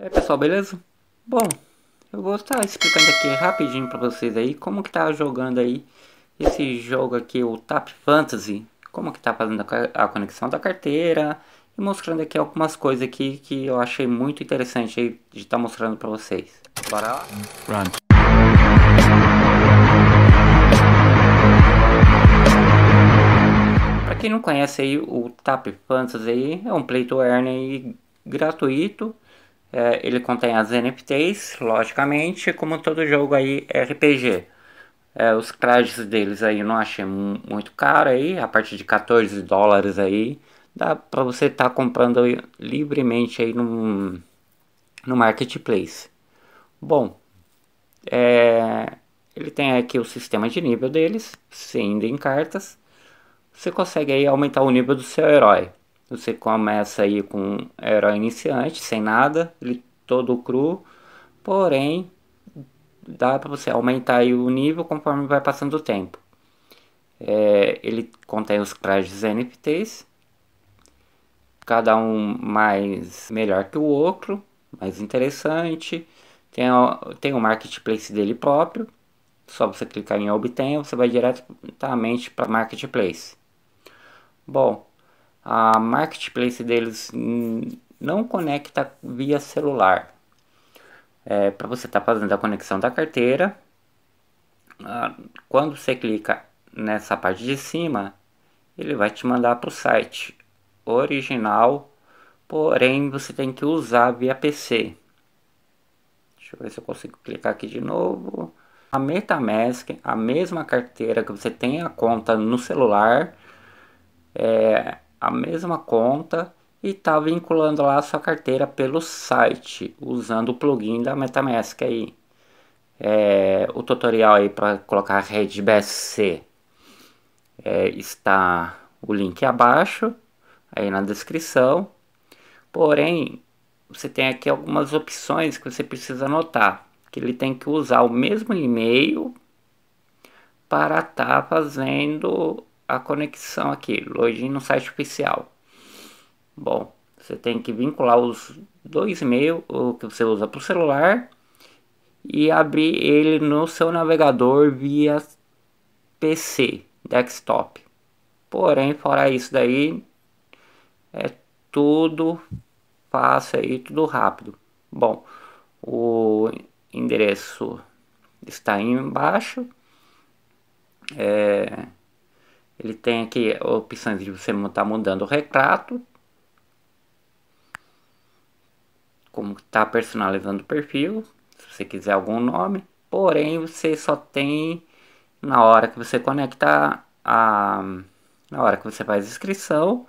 E aí pessoal, beleza? Bom, eu vou estar explicando aqui rapidinho para vocês aí como que tá jogando aí esse jogo aqui, o Tap Fantasy. Como que tá fazendo a conexão da carteira e mostrando aqui algumas coisas aqui que eu achei muito interessante aí de estar tá mostrando para vocês. Bora lá? Run. quem não conhece aí, o Tap Fantasy aí é um play to earn gratuito é, ele contém as NFTs, logicamente, como todo jogo aí RPG. É, os créditos deles aí não achei muito caro aí, a partir de 14 dólares aí, dá para você estar tá comprando livremente aí no, no marketplace. Bom, é, ele tem aqui o sistema de nível deles, se indo em cartas, você consegue aí aumentar o nível do seu herói. Você começa aí com um herói iniciante, sem nada, ele todo cru, porém dá para você aumentar o nível conforme vai passando o tempo. É, ele contém os trajes NFTs, cada um mais melhor que o outro, mais interessante. Tem, tem o marketplace dele próprio, só você clicar em obtenha, você vai diretamente para marketplace. Bom, a marketplace deles não conecta via celular. É, Para você estar tá fazendo a conexão da carteira, ah, quando você clica nessa parte de cima, ele vai te mandar para o site original, porém você tem que usar via PC. Deixa eu ver se eu consigo clicar aqui de novo. A MetaMask, a mesma carteira que você tem a conta no celular, é, a mesma conta e está vinculando lá a sua carteira pelo site, usando o plugin da MetaMask aí. É, o tutorial aí para colocar a rede BSC é, está o link abaixo, aí na descrição. Porém, você tem aqui algumas opções que você precisa anotar. Que ele tem que usar o mesmo e-mail para estar tá fazendo a conexão aqui, login no site oficial. Bom, você tem que vincular os dois e-mails que você usa para o celular e abrir ele no seu navegador via PC, desktop. Porém, fora isso daí, é tudo fácil e tudo rápido. Bom, o endereço está aí embaixo. É, ele tem aqui opções de você estar tá mudando o retrato, como está personalizando o perfil, se você quiser algum nome, porém você só tem na hora que você conecta a na hora que você faz inscrição,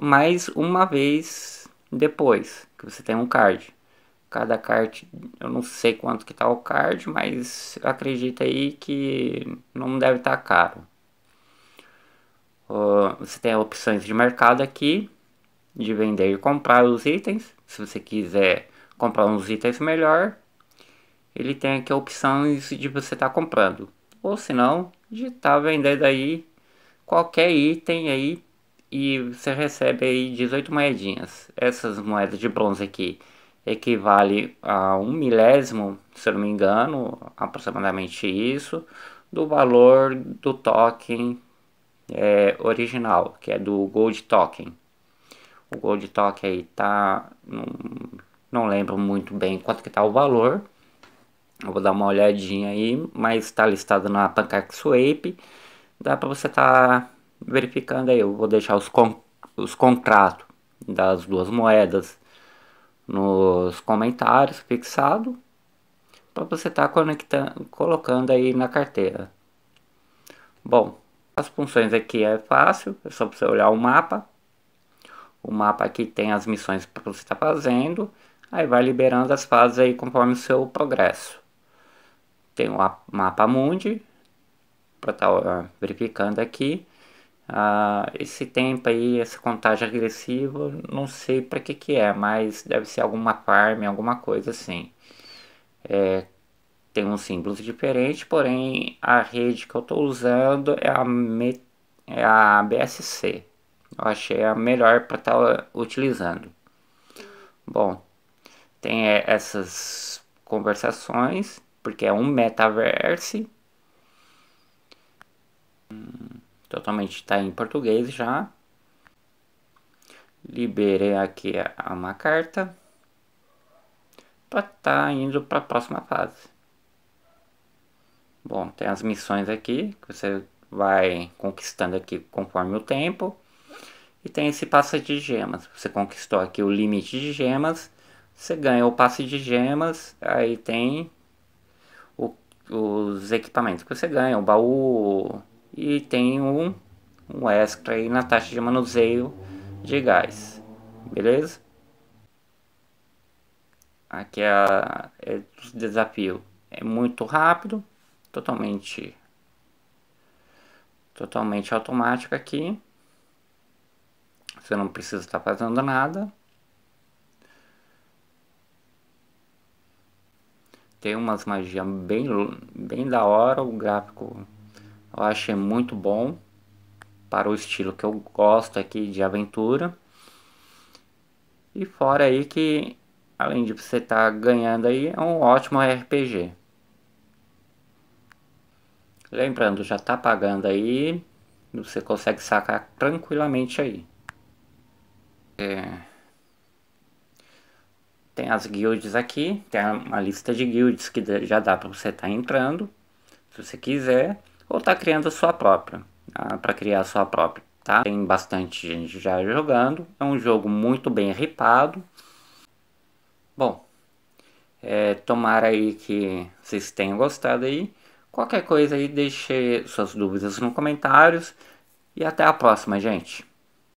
mais uma vez depois que você tem um card. Cada card, eu não sei quanto que tá o card, mas acredita aí que não deve estar tá caro você tem opções de mercado aqui, de vender e comprar os itens. Se você quiser comprar uns itens melhor, ele tem aqui opções de você estar tá comprando. Ou se não, de estar tá vendendo aí qualquer item aí e você recebe aí 18 moedinhas. Essas moedas de bronze aqui equivale a um milésimo, se eu não me engano, aproximadamente isso, do valor do token é, original, que é do Gold Token. O Gold Token aí tá, não, não lembro muito bem quanto que tá o valor, eu vou dar uma olhadinha aí, mas está listado na Swap. dá para você estar tá verificando aí, eu vou deixar os, con os contratos das duas moedas nos comentários fixado para você estar tá conectando colocando aí na carteira bom as funções aqui é fácil, é só você olhar o mapa. O mapa aqui tem as missões que você está fazendo. Aí vai liberando as fases aí conforme o seu progresso. Tem o mapa mundi, para estar tá ah, verificando aqui. Uh, esse tempo aí, essa contagem agressiva não sei para que que é, mas deve ser alguma farm, alguma coisa assim. É, tem um símbolo diferente, porém a rede que eu estou usando é a, é a BSC. Eu achei a melhor para estar tá utilizando. Bom, tem é, essas conversações, porque é um metaverse. Hum, totalmente está em português já. Liberei aqui uma carta para estar tá indo para a próxima fase. Bom, tem as missões aqui, que você vai conquistando aqui conforme o tempo. E tem esse passe de gemas. Você conquistou aqui o limite de gemas, você ganha o passe de gemas, aí tem o, os equipamentos que você ganha, o baú e tem um, um extra aí na taxa de manuseio de gás. Beleza? Aqui é, a, é o desafio. É muito rápido, totalmente totalmente automática aqui. Você não precisa estar fazendo nada. Tem umas magias bem, bem da hora, o gráfico eu achei muito bom para o estilo que eu gosto aqui de aventura. E fora aí que, além de você estar tá ganhando aí, é um ótimo RPG. Lembrando, já está pagando aí, você consegue sacar tranquilamente aí. É... Tem as guilds aqui, tem uma lista de guilds que já dá para você estar tá entrando, se você quiser, ou tá criando a sua própria, tá? para criar a sua própria, tá? Tem bastante gente já jogando, é um jogo muito bem ripado. Bom, é, tomara aí que vocês tenham gostado aí. Qualquer coisa aí, deixe suas dúvidas nos comentários. E até a próxima, gente.